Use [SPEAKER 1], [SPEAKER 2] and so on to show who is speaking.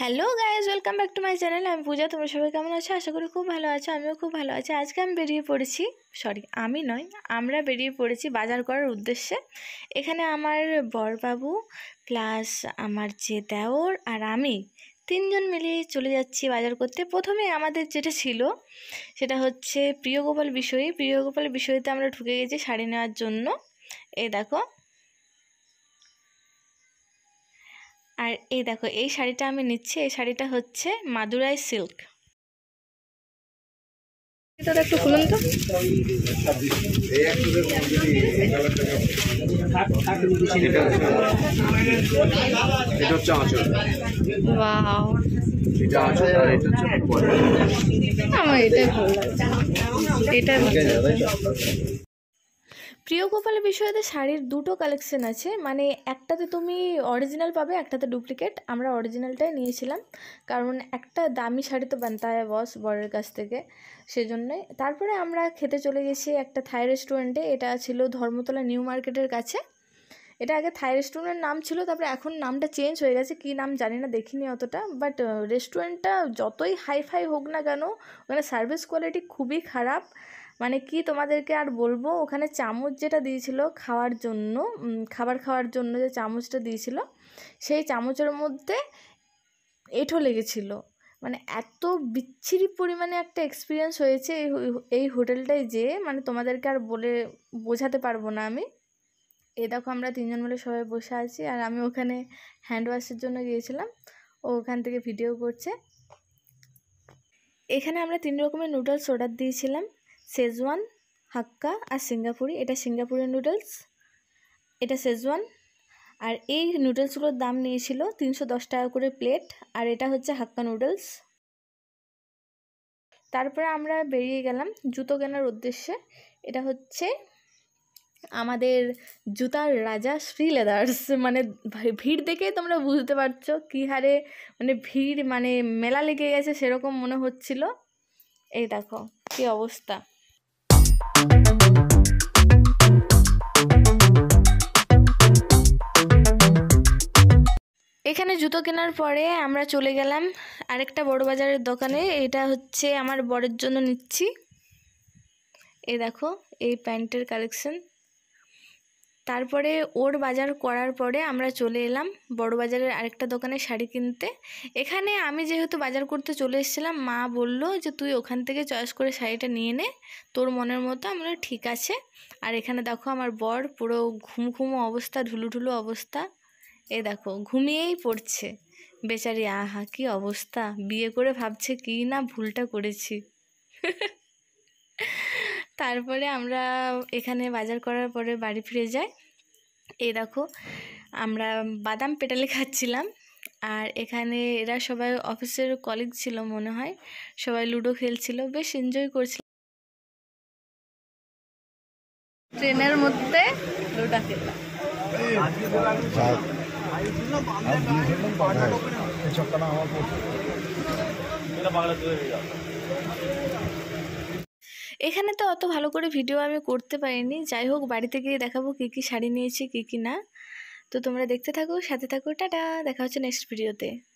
[SPEAKER 1] Hello guys welcome back to my channel আমি পূজা তোমরা সবাই কেমন আছো আশা করি খুব ভালো আছো আমিও খুব ভালো আছি আজকে আমি বেরিয়ে পড়েছি সরি আমি নয় আমরা বেরিয়ে পড়েছি বাজার করার উদ্দেশ্যে এখানে আমার বরবাবু প্লাস আমার যে দেওর আর আমি তিনজন মিলে চলে যাচ্ছি বাজার করতে প্রথমে আমাদের যেটা ছিল সেটা হচ্ছে প্রিয়গোপাল বিষয়ে প্রিয়গোপাল বিষয়তে আমরা ঢুকে গেছি শাড়ি নেওয়ার জন্য এ দেখো আর এই দেখো এই শাড়িটা আমি নিচ্ছি এই শাড়িটা হচ্ছে মাদুরাই সিল্ক দাদা একটু খুলুন তো আমার এটাই প্রিয় গোপাল বিষয়তে শাড়ির দুটো কালেকশন আছে মানে একটাতে তুমি অরিজিনাল পাবে একটাতে ডুপ্লিকেট আমরা অরিজিনালটাই নিয়েছিলাম কারণ একটা দামি শাড়ি তো বানতে হয় বস বরের কাছ থেকে সেজন্যে তারপরে আমরা খেতে চলে গেছি একটা থাই রেস্টুরেন্টে এটা ছিল ধর্মতলা নিউ মার্কেটের কাছে এটা আগে থাই রেস্টুরেন্টের নাম ছিল তারপরে এখন নামটা চেঞ্জ হয়ে গেছে কি নাম জানি না দেখিনি অতটা বাট রেস্টুরেন্টটা যতই হাইফাই হোক না কেন ওখানে সার্ভিস কোয়ালিটি খুবই খারাপ মানে কি তোমাদেরকে আর বলবো ওখানে চামচ যেটা দিয়েছিল খাওয়ার জন্য খাবার খাওয়ার জন্য যে চামচটা দিয়েছিল সেই চামচের মধ্যে এঁঠো লেগেছিল মানে এত বিচ্ছিরি পরিমাণে একটা এক্সপিরিয়েন্স হয়েছে এই এই হোটেলটায় যেয়ে মানে তোমাদেরকে আর বলে বোঝাতে পারবো না আমি এ দেখো আমরা তিনজন মিলে সবাই বসে আছি আর আমি ওখানে হ্যান্ড ওয়াশের জন্য গিয়েছিলাম ও ওখান থেকে ভিডিও করছে এখানে আমরা তিন রকমের নুডলস অর্ডার দিয়েছিলাম শেজওয়ান হাক্কা আর সিঙ্গাপুরি এটা সিঙ্গাপুরের নুডলস এটা শেজওয়ান আর এই নুডলসগুলোর দাম নিয়েছিল তিনশো দশ টাকা করে প্লেট আর এটা হচ্ছে হাক্কা নুডলস তারপরে আমরা বেরিয়ে গেলাম জুতো কেনার উদ্দেশ্যে এটা হচ্ছে আমাদের জুতার রাজা শ্রী লেদার্স মানে ভিড় দেখে তোমরা বুঝতে পারছো কী হারে মানে ভিড় মানে মেলা লেগে গেছে সেরকম মনে হচ্ছিল এই দেখো কী অবস্থা এখানে জুতো কেনার পরে আমরা চলে গেলাম আরেকটা বড় বাজারের দোকানে এটা হচ্ছে আমার বরের জন্য নিচ্ছি এ দেখো এই প্যান্টের কালেকশন তারপরে ওর বাজার করার পরে আমরা চলে এলাম বড় বাজারের আরেকটা দোকানে শাড়ি কিনতে এখানে আমি যেহেতু বাজার করতে চলে এসেছিলাম মা বলল যে তুই ওখান থেকে চয়েস করে শাড়িটা নিয়ে নে তোর মনের মতো আমরা ঠিক আছে আর এখানে দেখো আমার বর পুরো ঘুম অবস্থা ঢুলুঢুলু অবস্থা এ দেখো ঘুমিয়েই পড়ছে বেচারি আহা কি অবস্থা বিয়ে করে ভাবছে কি না ভুলটা করেছি তারপরে আমরা এখানে বাজার করার পরে বাড়ি ফিরে যাই এ দেখো আমরা বাদাম পেটালে খাচ্ছিলাম আর এখানে এরা সবাই অফিসের কলিগ ছিল মনে হয় সবাই লুডো খেলছিল বেশ এনজয় করছিল ট্রেনের মধ্যে লুডো খেললাম আচ্ছা। এখানে তো অত ভালো করে ভিডিও আমি করতে পারিনি যাই হোক বাড়িতে গিয়ে দেখাবো কী কী শাড়ি নিয়েছি কী কী না তো তোমরা দেখতে থাকো সাথে থাকো টাটা দেখা হচ্ছে নেক্সট ভিডিওতে